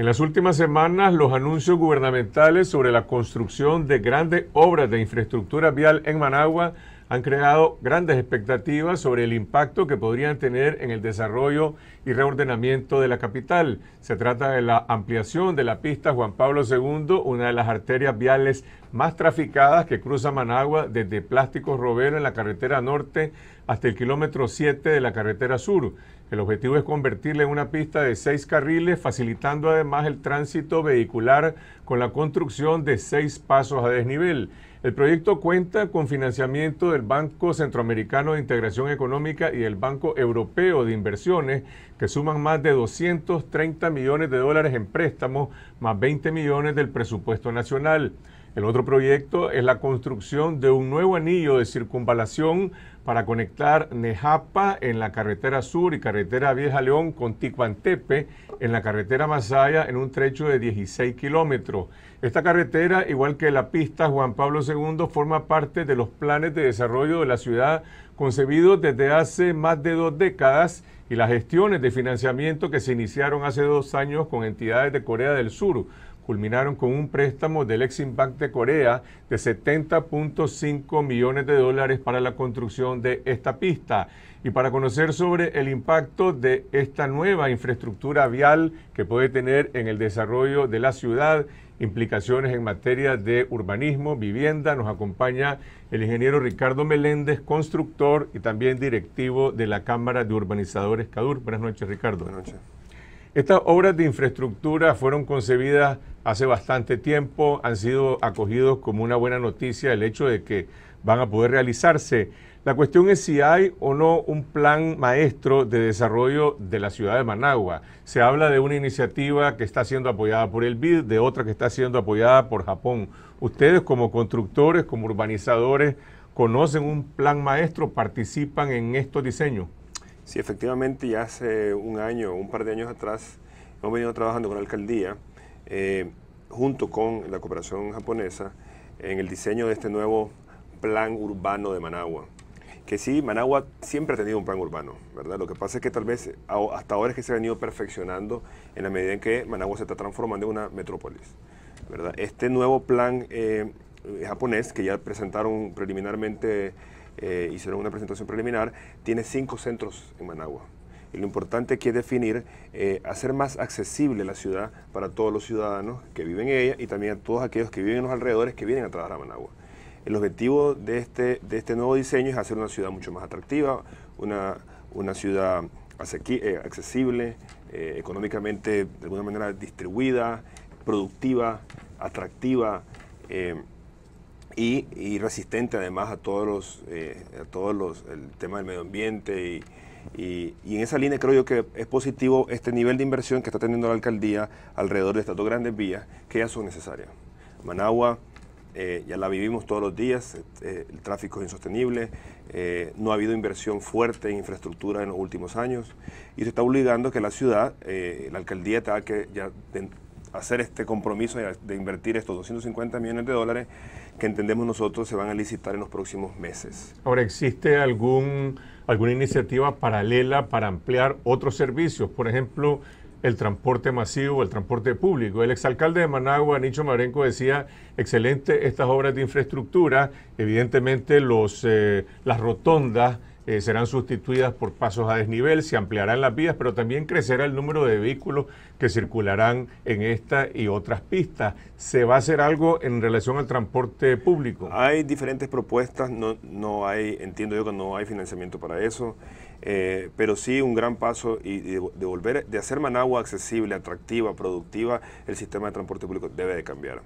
En las últimas semanas, los anuncios gubernamentales sobre la construcción de grandes obras de infraestructura vial en Managua han creado grandes expectativas sobre el impacto que podrían tener en el desarrollo y reordenamiento de la capital. Se trata de la ampliación de la pista Juan Pablo II, una de las arterias viales más traficadas que cruza Managua desde Plástico Robero en la carretera norte hasta el kilómetro 7 de la carretera sur. El objetivo es convertirla en una pista de seis carriles, facilitando además el tránsito vehicular con la construcción de seis pasos a desnivel. El proyecto cuenta con financiamiento del Banco Centroamericano de Integración Económica y el Banco Europeo de Inversiones, que suman más de 230 millones de dólares en préstamos, más 20 millones del presupuesto nacional. El otro proyecto es la construcción de un nuevo anillo de circunvalación para conectar Nejapa en la carretera sur y carretera Vieja León con Ticuantepe en la carretera Masaya en un trecho de 16 kilómetros. Esta carretera, igual que la pista Juan Pablo II, forma parte de los planes de desarrollo de la ciudad concebidos desde hace más de dos décadas y las gestiones de financiamiento que se iniciaron hace dos años con entidades de Corea del Sur culminaron con un préstamo del Exim Bank de Corea de 70.5 millones de dólares para la construcción de esta pista. Y para conocer sobre el impacto de esta nueva infraestructura vial que puede tener en el desarrollo de la ciudad, implicaciones en materia de urbanismo, vivienda, nos acompaña el ingeniero Ricardo Meléndez, constructor y también directivo de la Cámara de Urbanizadores CADUR. Buenas noches, Ricardo. Buenas noches. Estas obras de infraestructura fueron concebidas hace bastante tiempo, han sido acogidos como una buena noticia el hecho de que van a poder realizarse. La cuestión es si hay o no un plan maestro de desarrollo de la ciudad de Managua. Se habla de una iniciativa que está siendo apoyada por el BID, de otra que está siendo apoyada por Japón. Ustedes como constructores, como urbanizadores, ¿conocen un plan maestro? ¿Participan en estos diseños? Sí, efectivamente, ya hace un año, un par de años atrás, hemos venido trabajando con la alcaldía, eh, junto con la cooperación japonesa, en el diseño de este nuevo plan urbano de Managua. Que sí, Managua siempre ha tenido un plan urbano, ¿verdad? Lo que pasa es que tal vez hasta ahora es que se ha venido perfeccionando en la medida en que Managua se está transformando en una metrópolis, ¿verdad? Este nuevo plan eh, japonés, que ya presentaron preliminarmente eh, hicieron una presentación preliminar, tiene cinco centros en Managua. lo importante aquí es definir, eh, hacer más accesible la ciudad para todos los ciudadanos que viven en ella y también a todos aquellos que viven en los alrededores que vienen a trabajar a Managua. El objetivo de este, de este nuevo diseño es hacer una ciudad mucho más atractiva, una, una ciudad eh, accesible, económicamente de alguna manera distribuida, productiva, atractiva y, resistente además a todos los, eh, a todos el tema del medio ambiente y, y, en esa línea creo yo que es positivo este nivel de inversión que está teniendo la alcaldía alrededor de estas dos grandes vías que ya son necesarias. Managua eh, ya la vivimos todos los días, eh, el tráfico es insostenible, no ha habido inversión fuerte en infraestructura en los últimos años y se está obligando a que la ciudad, la alcaldía tenga que ya hacer este compromiso de invertir estos 250 millones de dólares que entendemos nosotros se van a licitar en los próximos meses. Ahora, ¿existe algún, alguna iniciativa paralela para ampliar otros servicios? Por ejemplo, el transporte masivo, el transporte público. El exalcalde de Managua, Nicho Marenco, decía, excelente estas obras de infraestructura, evidentemente los, eh, las rotondas, eh, serán sustituidas por pasos a desnivel, se ampliarán las vías, pero también crecerá el número de vehículos que circularán en esta y otras pistas. ¿Se va a hacer algo en relación al transporte público? Hay diferentes propuestas, no, no hay, entiendo yo que no hay financiamiento para eso. Eh, pero sí un gran paso de volver, de hacer Managua accesible, atractiva, productiva, el sistema de transporte público debe de cambiar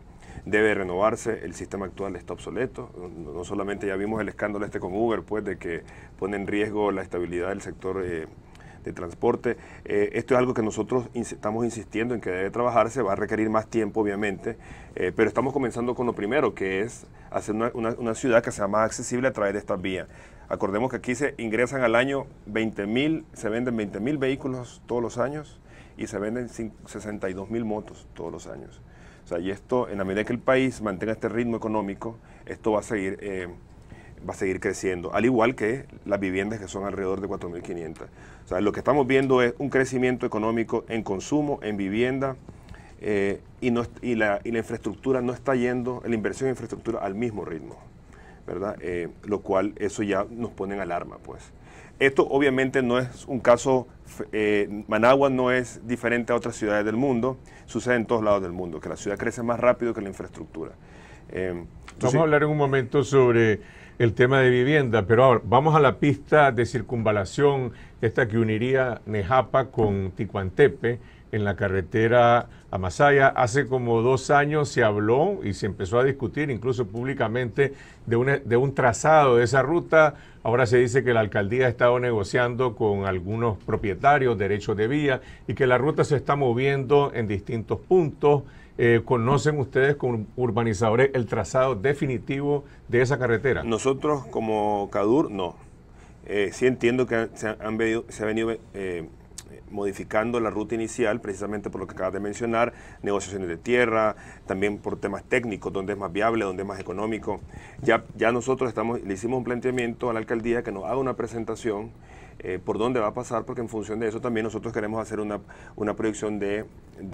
debe renovarse, el sistema actual está obsoleto, no solamente ya vimos el escándalo este con Uber, pues de que pone en riesgo la estabilidad del sector eh, de transporte, eh, esto es algo que nosotros estamos insistiendo en que debe trabajarse, va a requerir más tiempo obviamente, eh, pero estamos comenzando con lo primero, que es hacer una, ciudad que sea más accesible a través de estas vías. Acordemos que aquí se ingresan al año 20 mil, se venden 20 mil vehículos todos los años y se venden 62 mil motos todos los años. O sea, y esto, en la medida que el país mantenga este ritmo económico, esto va a seguir, eh, creciendo, al igual que las viviendas que son alrededor de 4.500. O sea, lo que estamos viendo es un crecimiento económico en consumo, en vivienda, eh, y, la, infraestructura no está yendo, la inversión en infraestructura al mismo ritmo, ¿verdad? Eh, lo cual eso ya nos pone en alarma, pues. Esto obviamente no es un caso, eh, Managua no es diferente a otras ciudades del mundo, sucede en todos lados del mundo, que la ciudad crece más rápido que la infraestructura. Eh, vamos a hablar en un momento sobre el tema de vivienda, pero ahora vamos a la pista de circunvalación, esta que uniría Nejapa con Ticuantepe, en la carretera a Masaya. Hace como dos años se habló y se empezó a discutir incluso públicamente de, de un trazado de esa ruta. Ahora se dice que la alcaldía ha estado negociando con algunos propietarios derechos de vía y que la ruta se está moviendo en distintos puntos. Eh, ¿Conocen ustedes como urbanizadores el trazado definitivo de esa carretera? Nosotros como CADUR no. Eh, sí entiendo que se, han, venido, se ha venido eh, modificando la ruta inicial, precisamente por lo que acabas de mencionar, negociaciones de tierra, también por temas técnicos, dónde es más viable, dónde es más económico. Ya, ya nosotros estamos, le hicimos un planteamiento a la alcaldía que nos haga una presentación eh, por dónde va a pasar, porque en función de eso también nosotros queremos hacer una, proyección de,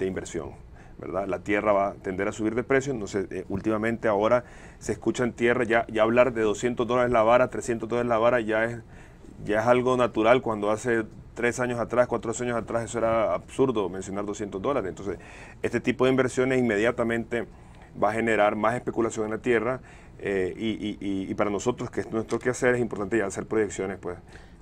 inversión. ¿verdad? La tierra va a tender a subir de precio. No sé, eh, últimamente ahora se escucha en tierra, ya, ya hablar de 200 dólares la vara, 300 dólares la vara, ya es, ya es algo natural cuando hace tres años atrás, cuatro años atrás, eso era absurdo mencionar 200 dólares. Entonces, este tipo de inversiones inmediatamente va a generar más especulación en la tierra eh, y, para nosotros, que es nuestro quehacer, es importante ya hacer proyecciones. pues.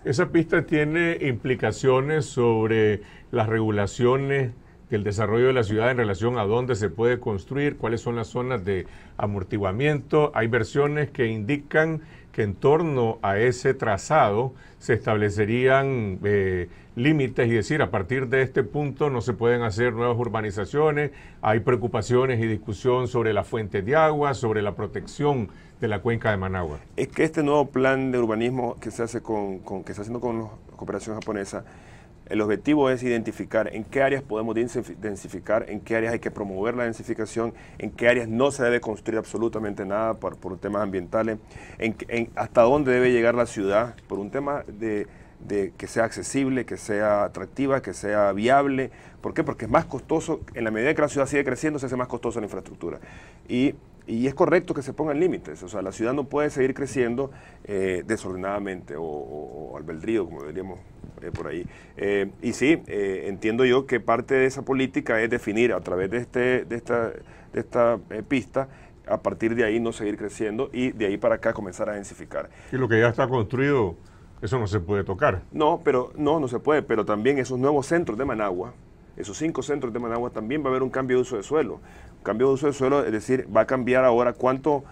Esa pista tiene implicaciones sobre las regulaciones del desarrollo de la ciudad en relación a dónde se puede construir, cuáles son las zonas de amortiguamiento. Hay versiones que indican que en torno a ese trazado se establecerían eh, límites y decir, a partir de este punto no se pueden hacer nuevas urbanizaciones, hay preocupaciones y discusión sobre la fuente de agua, sobre la protección de la cuenca de Managua. Es que este nuevo plan de urbanismo que se hace con, con que está haciendo con la cooperación japonesa el objetivo es identificar en qué áreas podemos densificar, en qué áreas hay que promover la densificación, en qué áreas no se debe construir absolutamente nada por, temas ambientales, hasta dónde debe llegar la ciudad por un tema de, que sea accesible, que sea atractiva, que sea viable. ¿Por qué? Porque es más costoso, en la medida que la ciudad sigue creciendo, se hace más costosa la infraestructura. Y y es correcto que se pongan límites, o sea, la ciudad no puede seguir creciendo eh, desordenadamente o, o, albedrío, como diríamos eh, por ahí. Eh, y sí, entiendo yo que parte de esa política es definir a través de, este, esta, de esta pista, a partir de ahí no seguir creciendo y de ahí para acá comenzar a densificar. Y lo que ya está construido, eso no se puede tocar. No, pero no, no se puede, pero también esos nuevos centros de Managua, esos cinco centros de Managua, también va a haber un cambio de uso de suelo cambio de uso de suelo, es decir, va a cambiar ahora cuánto,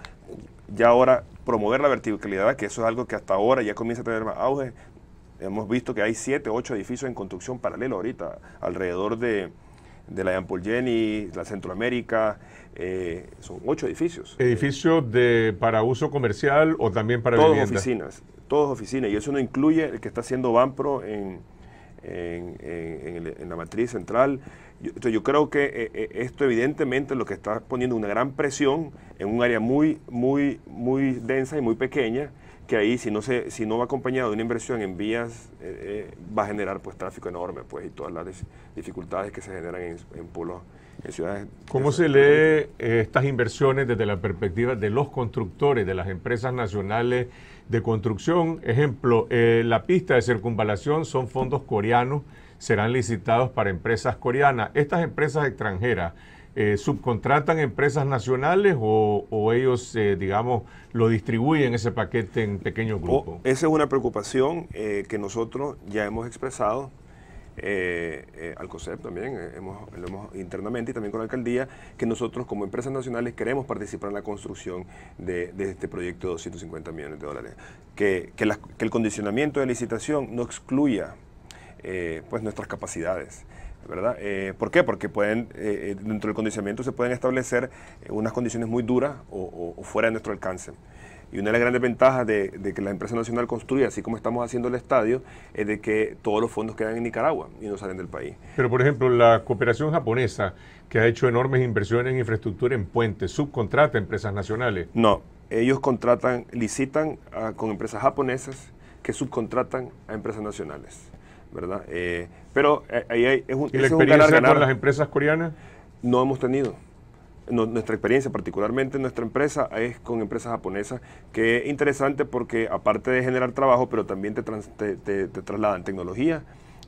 ya ahora promover la verticalidad, que eso es algo que hasta ahora ya comienza a tener más auge. Hemos visto que hay siete, ocho edificios en construcción paralelo ahorita, alrededor de, la Jean Jenny, la Centroamérica, eh, son ocho edificios. ¿Edificios de, para uso comercial o también para todos oficinas, todos oficinas, y eso no incluye el que está haciendo Banpro en, en, la matriz central, yo, creo que eh, eh, esto evidentemente lo que está poniendo una gran presión en un área muy, muy, muy densa y muy pequeña, que ahí si no, se, si no va acompañado de una inversión en vías, eh, va a generar pues tráfico enorme pues y todas las dificultades que se generan en, en pueblos, en ciudades. ¿Cómo se lee estas inversiones desde la perspectiva de los constructores, de las empresas nacionales de construcción? Ejemplo, la pista de circunvalación son fondos coreanos serán licitados para empresas coreanas. Estas empresas extranjeras eh, subcontratan empresas nacionales o, ellos, eh, digamos, lo distribuyen ese paquete en pequeños oh, grupos? esa es una preocupación eh, que nosotros ya hemos expresado al COSEP también, hemos, lo internamente y también con la alcaldía, que nosotros como empresas nacionales queremos participar en la construcción de, este proyecto de 250 millones de dólares. Que, que el condicionamiento de licitación no excluya eh, pues nuestras capacidades. ¿verdad? Eh, ¿Por qué? Porque pueden, eh, dentro del condicionamiento se pueden establecer unas condiciones muy duras o, fuera de nuestro alcance. Y una de las grandes ventajas de, que la empresa nacional construya así como estamos haciendo el estadio, es de que todos los fondos quedan en Nicaragua y no salen del país. Pero, por ejemplo, la cooperación japonesa, que ha hecho enormes inversiones en infraestructura en puentes, subcontrata a empresas nacionales. No, ellos contratan, licitan ah, con empresas japonesas que subcontratan a empresas nacionales. ¿verdad? Eh, pero eh, ahí hay, es un, ¿Y la experiencia con las empresas coreanas? No hemos tenido. nuestra experiencia, particularmente nuestra empresa, es con empresas japonesas, que es interesante porque aparte de generar trabajo, pero también te trasladan tecnología,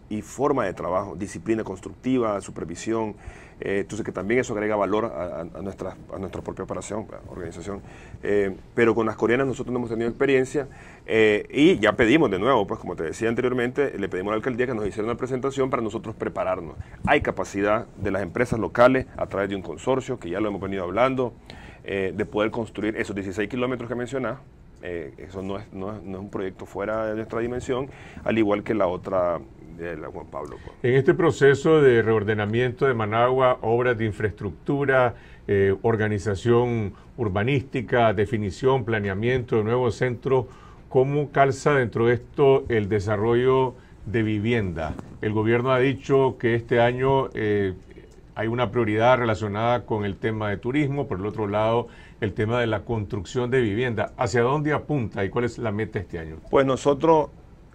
y forma de trabajo, disciplina constructiva, supervisión. Eh, entonces, que también eso agrega valor a, nuestra, a nuestra propia operación, organización. Eh, pero con las coreanas nosotros no hemos tenido experiencia eh, y ya pedimos de nuevo, pues como te decía anteriormente, le pedimos a la alcaldía que nos hiciera una presentación para nosotros prepararnos. Hay capacidad de las empresas locales a través de un consorcio, que ya lo hemos venido hablando, de poder construir esos 16 kilómetros que mencionás, eso no es, no es, un proyecto fuera de nuestra dimensión, al igual que la otra Pablo. En este proceso de reordenamiento de Managua, obras de infraestructura, eh, organización urbanística, definición, planeamiento de nuevos centros, ¿cómo calza dentro de esto el desarrollo de vivienda? El gobierno ha dicho que este año eh, hay una prioridad relacionada con el tema de turismo, por el otro lado el tema de la construcción de vivienda. ¿Hacia dónde apunta y cuál es la meta este año? Pues nosotros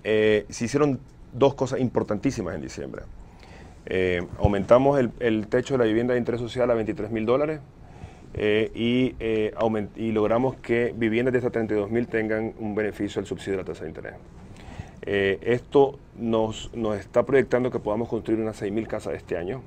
eh, se hicieron dos cosas importantísimas en diciembre. Eh, aumentamos el, techo de la vivienda de interés social a 23 mil dólares eh, y, eh, y, logramos que viviendas de hasta 32 mil tengan un beneficio del subsidio de la tasa de interés. esto nos, está proyectando que podamos construir unas 6 mil casas este año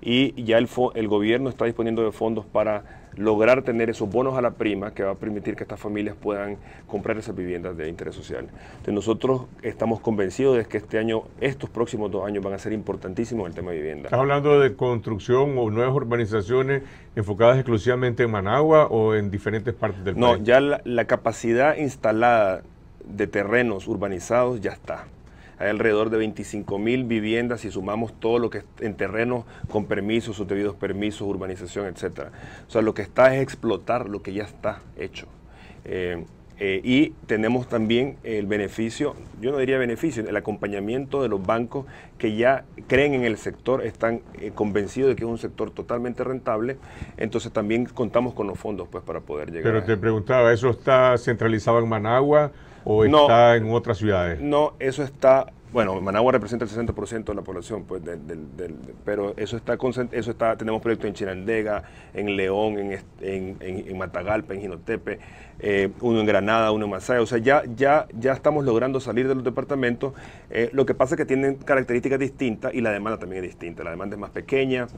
y ya el, el gobierno está disponiendo de fondos para lograr tener esos bonos a la prima que va a permitir que estas familias puedan comprar esas viviendas de interés social. Entonces nosotros estamos convencidos de que este año, estos próximos dos años van a ser importantísimos en el tema de vivienda. ¿Estás hablando de construcción o nuevas urbanizaciones enfocadas exclusivamente en Managua o en diferentes partes del país? No, ya la capacidad instalada de terrenos urbanizados ya está. Hay alrededor de 25 mil viviendas y sumamos todo lo que es en terrenos con permisos, sus debidos permisos, urbanización, etc. O sea, lo que está es explotar lo que ya está hecho. Eh, eh, y tenemos también el beneficio, yo no diría beneficio, el acompañamiento de los bancos que ya creen en el sector, están eh, convencidos de que es un sector totalmente rentable, entonces también contamos con los fondos pues para poder llegar. Pero te preguntaba, ¿eso está centralizado en Managua? ¿O está en otras ciudades? No, eso está bueno, Managua representa el 60% de la población, pues, pero eso está, eso está, tenemos proyectos en Chinandega, en León, en, en, en, Matagalpa, en Jinotepe, eh, uno en Granada, uno en Masaya, o sea, ya, ya, ya estamos logrando salir de los departamentos, eh, lo que pasa es que tienen características distintas y la demanda también es distinta, la demanda es más pequeña,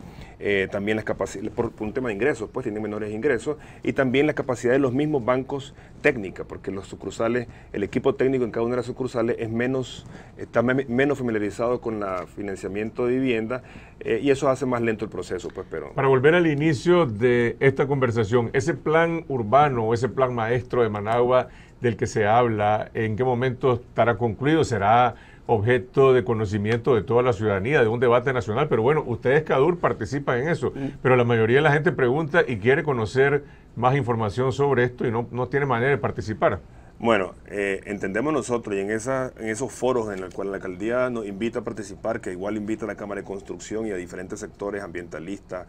eh, también las capacidades, por, un tema de ingresos, pues tienen menores ingresos, y también la capacidad de los mismos bancos técnicas, porque los sucursales, el equipo técnico en cada una de las sucursales es menos, está menos familiarizado con el financiamiento de vivienda eh, y eso hace más lento el proceso. Pues, pero... Para volver al inicio de esta conversación, ese plan urbano o ese plan maestro de Managua del que se habla, ¿en qué momento estará concluido? ¿Será objeto de conocimiento de toda la ciudadanía, de un debate nacional. Pero bueno, ustedes, CADUR, participan en eso. Mm. Pero la mayoría de la gente pregunta y quiere conocer más información sobre esto y no, no tiene manera de participar. Bueno, eh, entendemos nosotros y en, esos foros en los cuales la alcaldía nos invita a participar, que igual invita a la Cámara de Construcción y a diferentes sectores ambientalistas,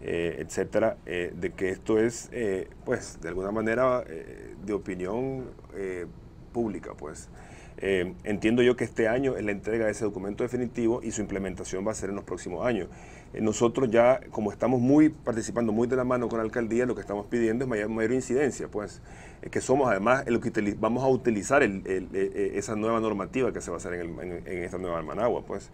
eh, etcétera, eh, de que esto es, pues, de alguna manera de opinión pública, pues. entiendo yo que este año es la entrega de ese documento definitivo y su implementación va a ser en los próximos años. Eh, nosotros ya, como estamos muy participando muy de la mano con la alcaldía, lo que estamos pidiendo es mayor, incidencia, pues que somos además los que vamos a utilizar e, e, esa nueva normativa que se va a hacer en, esta nueva Managua, pues.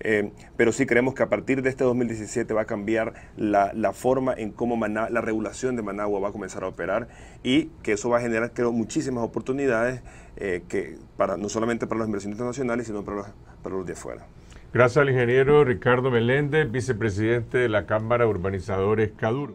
Eh, pero sí creemos que a partir de este 2017 va a cambiar la, forma en cómo la regulación de Managua va a comenzar a operar y que eso va a generar, creo, muchísimas oportunidades eh, que para, no solamente para los inversionistas nacionales, sino para los de afuera. Gracias al ingeniero Ricardo Meléndez, vicepresidente de la Cámara de Urbanizadores Cadur.